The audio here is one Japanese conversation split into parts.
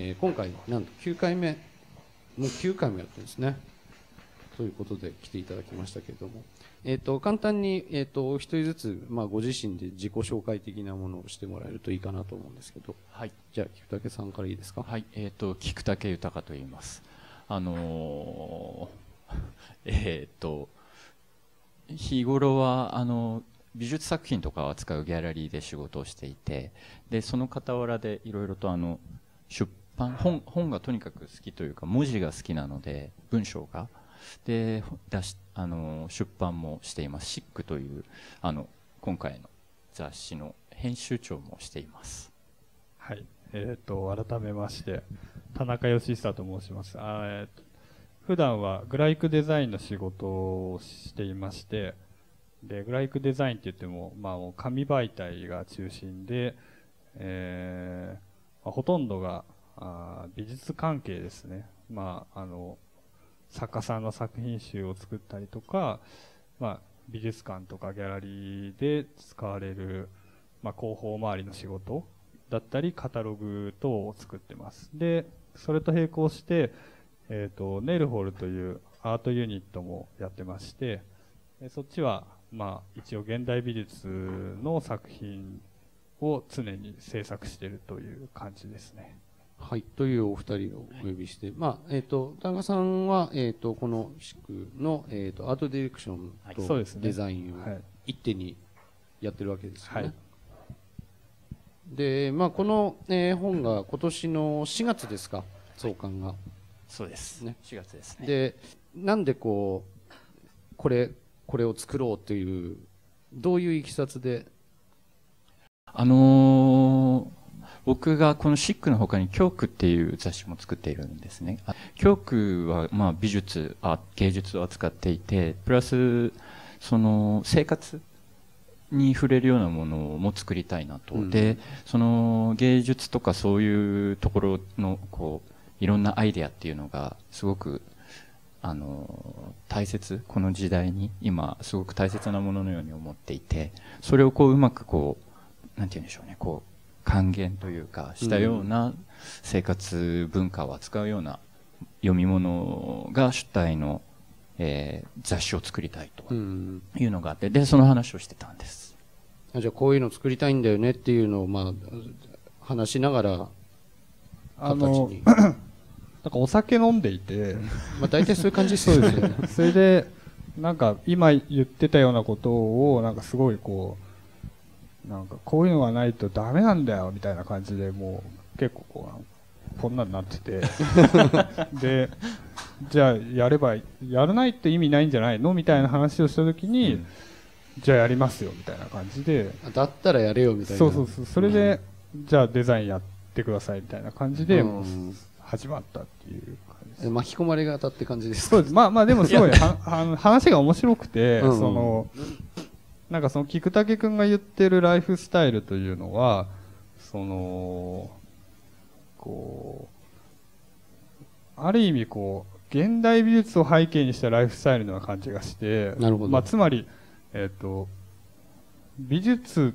えー、今回なんと9回目もう9回もやってるんですねということで来ていただきましたけれども、えーと、簡単に、えーと、とお一人ずつ、まあ、ご自身で自己紹介的なものをしてもらえるといいかなと思うんですけど、はい、じゃあ菊竹さんからいいですか、はいえーと、と菊竹豊と言いますあのー、えっ、と日頃はあの美術作品とかを扱うギャラリーで仕事をしていてでその傍らでいろいろとあの出般本本がとにかく好きというか文字が好きなので文章がで出しあの出版もしています「シックというあの今回の雑誌の編集長もしています。はいえーと、改めまして田中義久と申します。あえー、普段はグライクデザインの仕事をしていましてでグライクデザインって言っても,、まあ、もう紙媒体が中心で、えーまあ、ほとんどがあ美術関係ですね。まあ、あの、作家さんの作品集を作ったりとか、まあ、美術館とかギャラリーで使われる、まあ、広報周りの仕事だったり、カタログ等を作ってます。で、それと並行して、えっ、ー、と、ネルホールというアートユニットもやってまして、そっちは、まあ、一応現代美術の作品を常に制作しているという感じですね。はい、というお二人をお呼びして、まあ、えっ、ー、と、田中さんは、えっ、ー、と、この四区の、えっ、ー、と、アートディレクションとデザインを一手にやってるわけですよね。はい、で、まあ、この、えー、本が今年の4月ですか、創刊が。はい、そうです。ね、4月ですね。で、なんでこう、これ、これを作ろうという、どういういきさつであのー僕がこのシックの他に教区っていう雑誌も作っているんですね。教区はまあ美術、あ芸術を扱っていて、プラス、その生活に触れるようなものも作りたいなと。うん、で、その芸術とかそういうところの、こう、いろんなアイデアっていうのがすごくあの、大切、この時代に今すごく大切なもののように思っていて、それをこううまくこう、何て言うんでしょうね、こう、還元というかしたような生活文化を扱うような読み物が主体の、えー、雑誌を作りたいというのがあってでその話をしてたんですじゃあこういうの作りたいんだよねっていうのを、まあ、話しながらあの なんかお酒飲んでいてまあ大体そういう感じですよねそれでなんか今言ってたようなことをなんかすごいこうなんかこういうのがないとダメなんだよみたいな感じでもう結構こうこんなになってて でじゃあやればやらないって意味ないんじゃないのみたいな話をしたときに、うん、じゃあやりますよみたいな感じでだったらやれよみたいなそうそうそうそれで、うん、じゃあデザインやってくださいみたいな感じで、う始まったっていう巻き込まれ方って感じですそうですまあまあでもすごいは、は、話が面白くて、うん、そのなんかその菊竹くんが言ってるライフスタイルというのは、その、こう、ある意味こう、現代美術を背景にしたライフスタイルのような感じがして、なるほど。まあ、つまり、えっ、ー、と、美術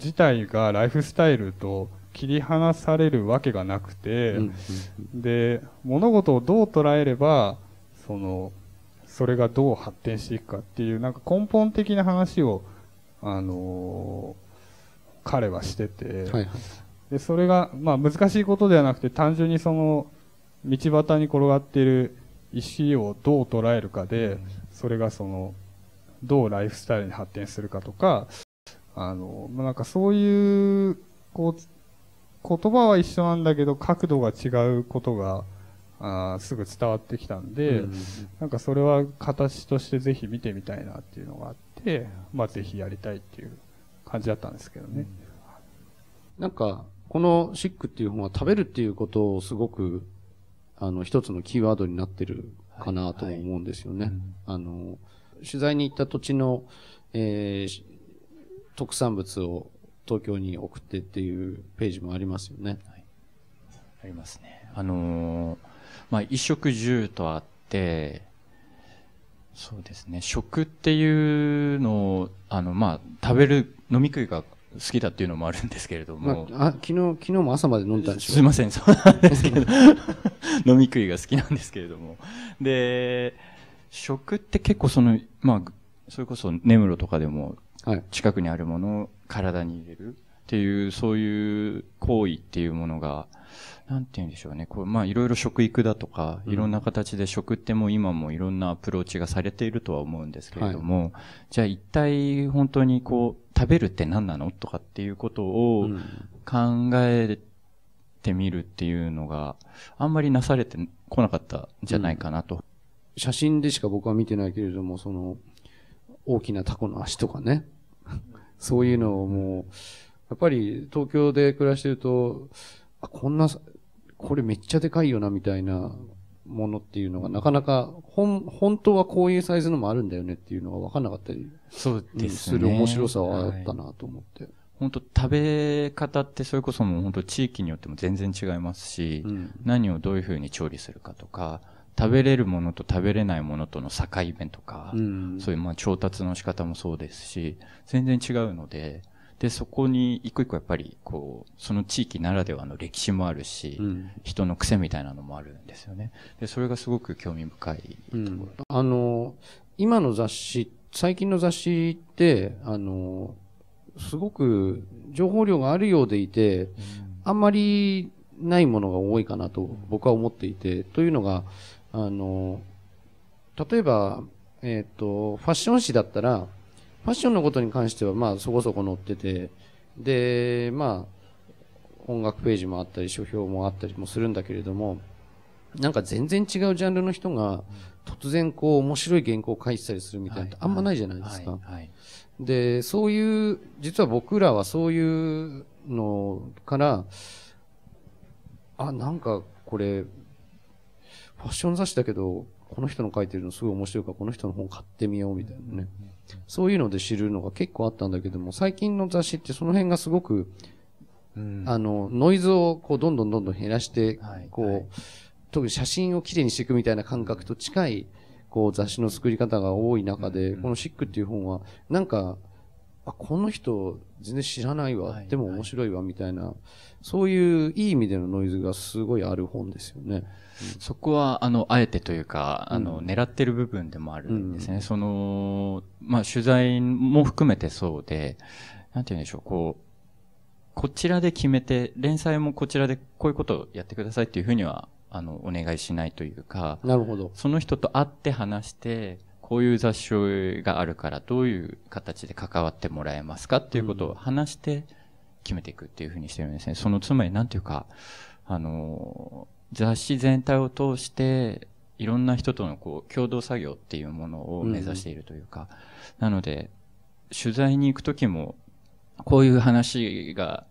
自体がライフスタイルと切り離されるわけがなくて、うんうんうん、で、物事をどう捉えれば、その、それがどう発展していくかっていう、なんか根本的な話を、あのー、彼はしてて、はいでそれが、まあ、難しいことではなくて、単純にその、道端に転がっている石をどう捉えるかで、それがその、どうライフスタイルに発展するかとか、あの、まあ、なんかそういう、こう、言葉は一緒なんだけど、角度が違うことが、あすぐ伝わってきたんで、うん、なんかそれは形としてぜひ見てみたいなっていうのがあって、まあ、ぜひやりたいっていう感じだったんですけどね。うん、なんかこの「シック」っていう本は食べるっていうことをすごくあの一つのキーワードになってるかなと思うんですよね。はいはい、あの取材に行った土地の、えー、特産物を東京に送ってっていうページもありますよね。はい、ありますね。あのーまあ、衣食住とあって、そうですね、食っていうのを、あの、まあ、食べる、飲み食いが好きだっていうのもあるんですけれども。まあ、あ昨日、昨日も朝まで飲んだんでしょすいません、そうなんですけど、飲み食いが好きなんですけれども。で、食って結構その、まあ、それこそ根室とかでも、近くにあるものを体に入れるっていう、そういう行為っていうものが、なんて言うんでしょうね。こう、まあ、いろいろ食育だとか、いろんな形で食っても今もいろんなアプローチがされているとは思うんですけれども、はい、じゃあ一体本当にこう、食べるって何なのとかっていうことを考えてみるっていうのが、あんまりなされてこなかったんじゃないかなと、うん。写真でしか僕は見てないけれども、その、大きなタコの足とかね、そういうのをもう、やっぱり東京で暮らしてると、こんなこれめっちゃでかいよなみたいなものっていうのがなかなか、本当はこういうサイズのもあるんだよねっていうのが分かんなかったり、そうですね。する面白さはあったなと思って。はい本当食べ方ってそれこそもう本当地域によっても全然違いますし、うん、何をどういうふうに調理するかとか、食べれるものと食べれないものとの境目とか、うん、そういうまあ調達の仕方もそうですし、全然違うので、で、そこに一個一個やっぱり、こう、その地域ならではの歴史もあるし、うん、人の癖みたいなのもあるんですよね。で、それがすごく興味深いとうん、あの、今の雑誌、最近の雑誌って、あの、すごく情報量があるようでいて、あんまりないものが多いかなと僕は思っていて、というのが、あの、例えば、えっ、ー、と、ファッション誌だったら、ファッションのことに関しては、まあ、そこそこ載ってて、で、まあ、音楽ページもあったり、書評もあったりもするんだけれども、なんか全然違うジャンルの人が、突然こう、面白い原稿を書いてたりするみたいなってあんまないじゃないですか。で、そういう、実は僕らはそういうのから、あ、なんかこれ、ファッション雑誌だけど、この人の書いてるのすごい面白いから、この人の本買ってみようみたいなね。うんそういうので知るのが結構あったんだけども、最近の雑誌ってその辺がすごく、うん、あの、ノイズをこうどんどんどんどん減らして、こう、はい特に写真をきれいにしていくみたいな感覚と近い、こう雑誌の作り方が多い中で、このシックっていう本は、なんか、あ、この人全然知らないわ、でも面白いわ、みたいな、そういういい意味でのノイズがすごいある本ですよね。そこは、あの、あえてというか、あの、狙ってる部分でもあるんですね。その、まあ、取材も含めてそうで、なんて言うんでしょう、こう、こちらで決めて、連載もこちらでこういうことをやってくださいっていうふうには、あの、お願いしないというか、なるほど。その人と会って話して、こういう雑誌があるからどういう形で関わってもらえますかっていうことを話して決めていくっていうふうにしてるんですね。そのつまりなんていうか、あの、雑誌全体を通して、いろんな人とのこう共同作業っていうものを目指しているというか、うん、なので、取材に行くときも、こういう話が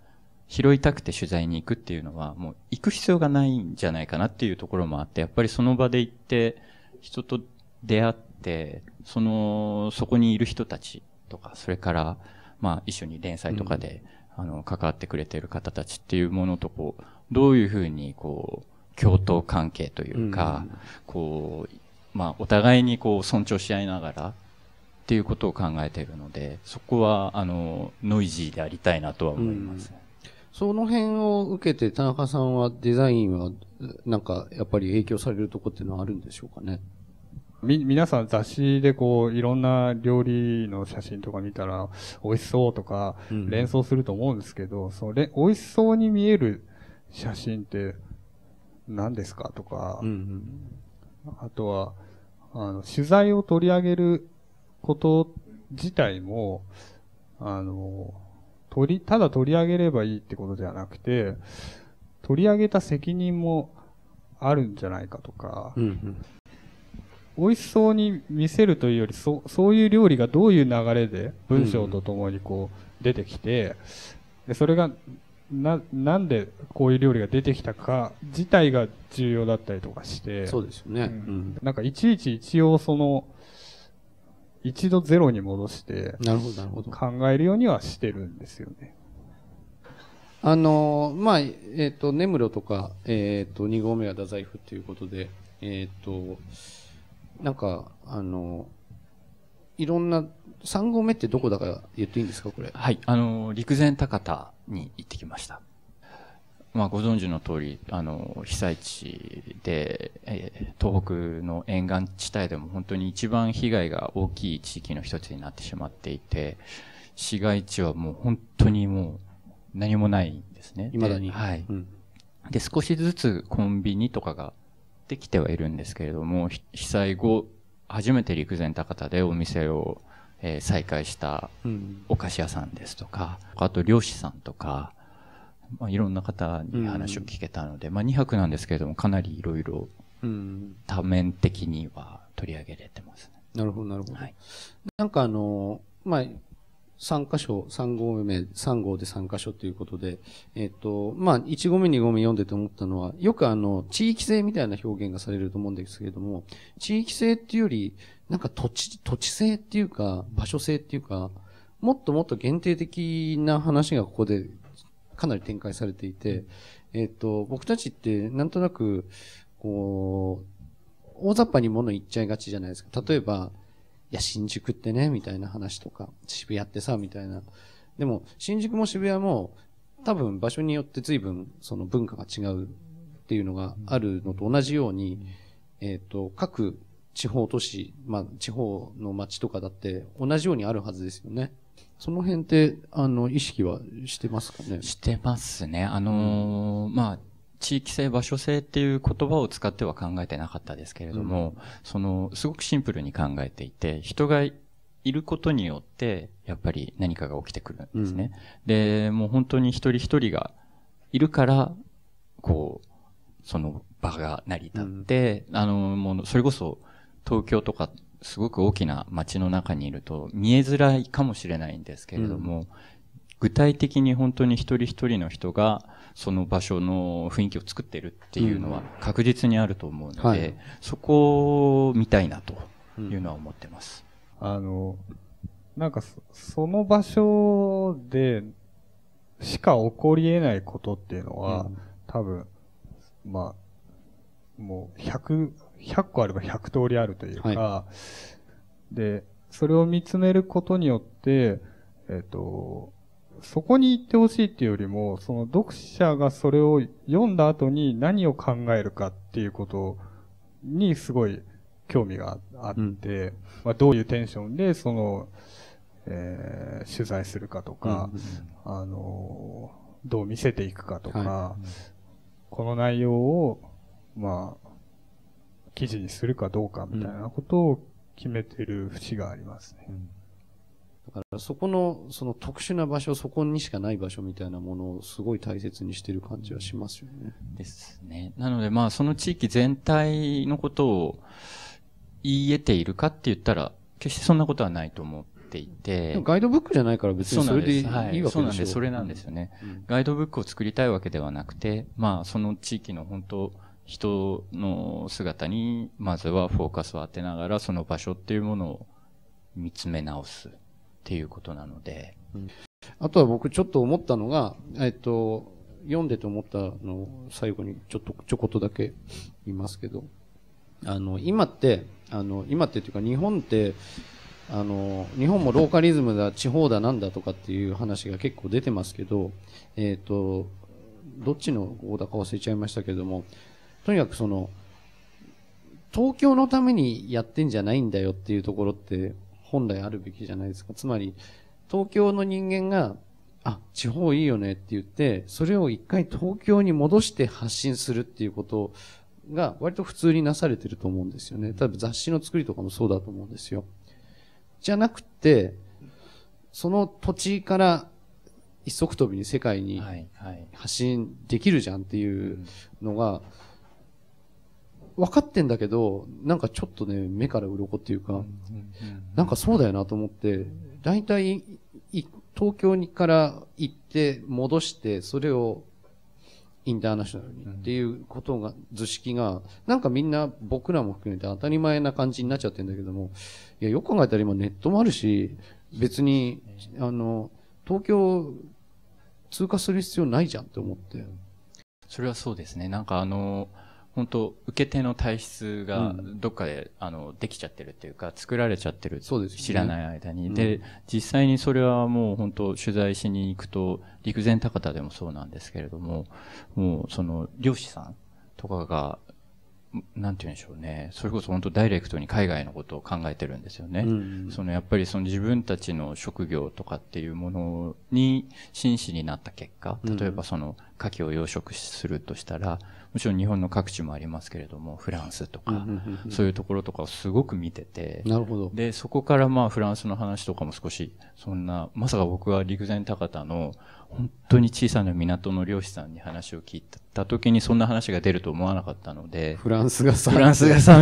拾いたくて取材に行くっていうのは、もう行く必要がないんじゃないかなっていうところもあって、やっぱりその場で行って、人と出会って、で、その、そこにいる人たちとか、それから、まあ、一緒に連載とかで、うん、あの、関わってくれてる方たちっていうものと、こう、どういうふうに、こう、共闘関係というか、うん、こう、まあ、お互いにこう、尊重し合いながら、っていうことを考えているので、そこは、あの、ノイジーでありたいなとは思います、うん、その辺を受けて、田中さんはデザインは、なんか、やっぱり影響されるとこっていうのはあるんでしょうかね。み、皆さん雑誌でこう、いろんな料理の写真とか見たら、美味しそうとか、連想すると思うんですけど、うん、それ、美味しそうに見える写真って何ですかとか、うんうん、あとは、あの、取材を取り上げること自体も、あの、取り、ただ取り上げればいいってことじゃなくて、取り上げた責任もあるんじゃないかとか、うんうん、美味しそうに見せるというより、そそういう料理がどういう流れで文章とともにこう出てきて、でそれがななんでこういう料理が出てきたか自体が重要だったりとかして。そうですよね。うん、なんかいちいち一応その、一度ゼロに戻して、なるほど、なるほど。考えるようにはしてるんですよね。あのー、まあ、えっ、ー、と、根室とか、えっ、ー、と、2合目は太宰府ということで、えっ、と、なんか、あの、いろんな、三合目ってどこだか言っていいんですか、これ。はい、あの、陸前高田に行ってきました。まあ、ご存知の通り、あの、被災地で、えー、東北の沿岸地帯でも本当に一番被害が大きい地域の一つになってしまっていて、市街地はもう本当にもう何もないんですね。未だに。はい、うん。で、少しずつコンビニとかがってきてはいるんですけれども、被災後、初めて陸前高田でお店を、えー、再開したお菓子屋さんですとか、うん、あと漁師さんとか、まあ、いろんな方に話を聞けたので、うん、まあ、2泊なんですけれども、かなりいろいろ多面的には取り上げれてますね。なるほど、なるほど。はい、なんかあの、まあ、3箇所、3号目、3号で3箇所ということで、えっ、と、まあ、1号目、2号目読んでて思ったのは、よくあの、地域性みたいな表現がされると思うんですけれども、地域性っていうより、なんか土地、土地性っていうか、場所性っていうか、もっともっと限定的な話がここでかなり展開されていて、えっ、と、僕たちってなんとなく、こう、大雑把に物言っちゃいがちじゃないですか。例えば、や、新宿ってね、みたいな話とか、渋谷ってさ、みたいな。でも、新宿も渋谷も、多分場所によって随分、その文化が違うっていうのがあるのと同じように、えっ、と、各地方都市、まあ、地方の街とかだって同じようにあるはずですよね。その辺って、あの、意識はしてますかねしてますね。あのー、まあ、地域性、場所性っていう言葉を使っては考えてなかったですけれども、うん、その、すごくシンプルに考えていて、人がいることによって、やっぱり何かが起きてくるんですね。うん、で、もう本当に一人一人がいるから、こう、その場が成り立って、うん、あの、もう、それこそ、東京とか、すごく大きな街の中にいると、見えづらいかもしれないんですけれども、具体的に本当に一人一人の人が、その場所の雰囲気を作ってるっていうのは確実にあると思うので、うんはい、そこを見たいなというのは思ってます。うん、あの、なんかその場所でしか起こり得ないことっていうのは、うん、多分、まあ、もう100、100個あれば100通りあるというか、はい、で、それを見つめることによって、えっ、ー、と、そこに行ってほしいっていうよりも、その読者がそれを読んだ後に何を考えるかっていうことにすごい興味があって、うん、まあ、どういうテンションでその、えー、取材するかとか、うん、あのー、どう見せていくかとか、はい、この内容を、まあ、記事にするかどうかみたいなことを決めてる節がありますね。うんだからそこの、その特殊な場所、そこにしかない場所みたいなものをすごい大切にしてる感じはしますよね。ですね。なのでまあその地域全体のことを言い得ているかって言ったら、決してそんなことはないと思っていて。ガイドブックじゃないから別にそれでいいわけでよね。そうなんです。それなんですよね、うん。ガイドブックを作りたいわけではなくて、まあその地域の本当、人の姿に、まずはフォーカスを当てながら、その場所っていうものを見つめ直す。っていうことなので。うん、あとは僕ちょっと思ったのが、えっと、読んでて思ったのを最後にちょっとちょこっとだけ言いますけど、あの、今って、あの、今ってというか日本って、あの、日本もローカリズムだ、地方だなんだとかっていう話が結構出てますけど、えっ、ー、と、どっちの方だか忘れちゃいましたけども、とにかくその、東京のためにやってんじゃないんだよっていうところって、本来あるべきじゃないですか。つまり、東京の人間が、あ、地方いいよねって言って、それを一回東京に戻して発信するっていうことが割と普通になされてると思うんですよね。例えば雑誌の作りとかもそうだと思うんですよ。じゃなくて、その土地から一足飛びに世界に発信できるじゃんっていうのが、はいはい分かってんだけど、なんかちょっとね、目から鱗っていうか、なんかそうだよなと思って、大体、東京にから行って戻して、それをインターナショナルにっていうことが、図式が、なんかみんな僕らも含めて当たり前な感じになっちゃってるんだけども、いや、よく考えたら今ネットもあるし、別に、あの、東京通過する必要ないじゃんって思って。それはそうですね。なんかあの本当受け手の体質がどっかで、あのできちゃってるっていうか作られちゃってるそうです知らない間にで,、実際にそれはもう本当取材しに行くと陸前高田でもそうなんですけれどももうその漁師さんとかがなんて言うんでしょうね。それこそ本当ダイレクトに海外のことを考えてるんですよね。うんうん、そのやっぱりその自分たちの職業とかっていうものに真摯になった結果、例えばその牡蠣を養殖するとしたら、もちろん日本の各地もありますけれども、フランスとか、そういうところとかをすごく見てて、なるほど。で、そこからまあフランスの話とかも少し、そんな、まさか僕は陸前高田の本当に小さな港の漁師さんに話を聞いた時にそんな話が出ると思わなかったので。フランスが寒フランスがさ。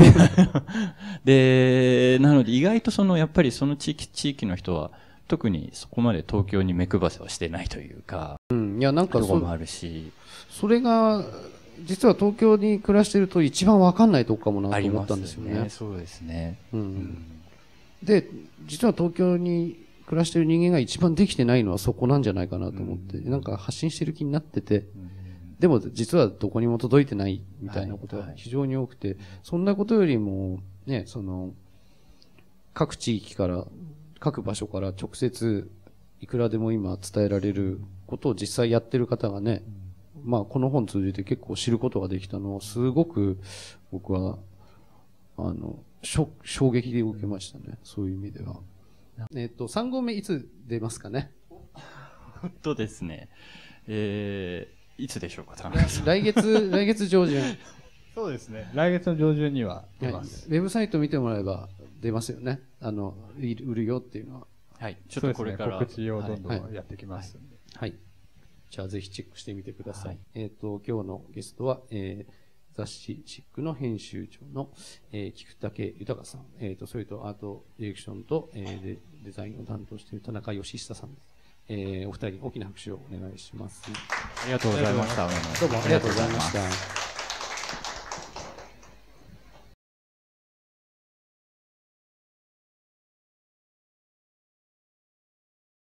で、なので意外とその、やっぱりその地域、地域の人は、特にそこまで東京に目配せはしてないというか。うん、いや、なんかそこもあるし。それが、実は東京に暮らしてると一番わかんないとこかもなと思ったんですよね。ねそうですね。うん、うん、で、実は東京に暮らしてる人間が一番できてないのはそこなんじゃないかなと思って、なんか発信してる気になってて、でも実はどこにも届いてないみたいなことが非常に多くて、そんなことよりも、ね、その、各地域から、各場所から直接いくらでも今伝えられることを実際やってる方がね、まあこの本通じて結構知ることができたのをすごく僕は、あの、衝撃で受けましたね。そういう意味では。えっ、と、3合目いつ出ますかねとですね、えー、いつでしょうか、田中さん。来月、来月上旬。そうですね。来月の上旬には出ます。ウェブサイト見てもらえば出ますよね。あの、売るよっていうのは。はい。ちょっとこれから。告知をどんどんやってきます、はいはい、はい。じゃあぜひチェックしてみてください。はい、えっ、と、今日のゲストは、えー、雑誌シックの編集長の、えー、菊竹豊さん、えーと、それとアートディレクションと、えー、デデザインを担当している田中義久さんです。えー、お二人に大きな拍手をお願いします。ありがとうございました。どうもありがとうございました。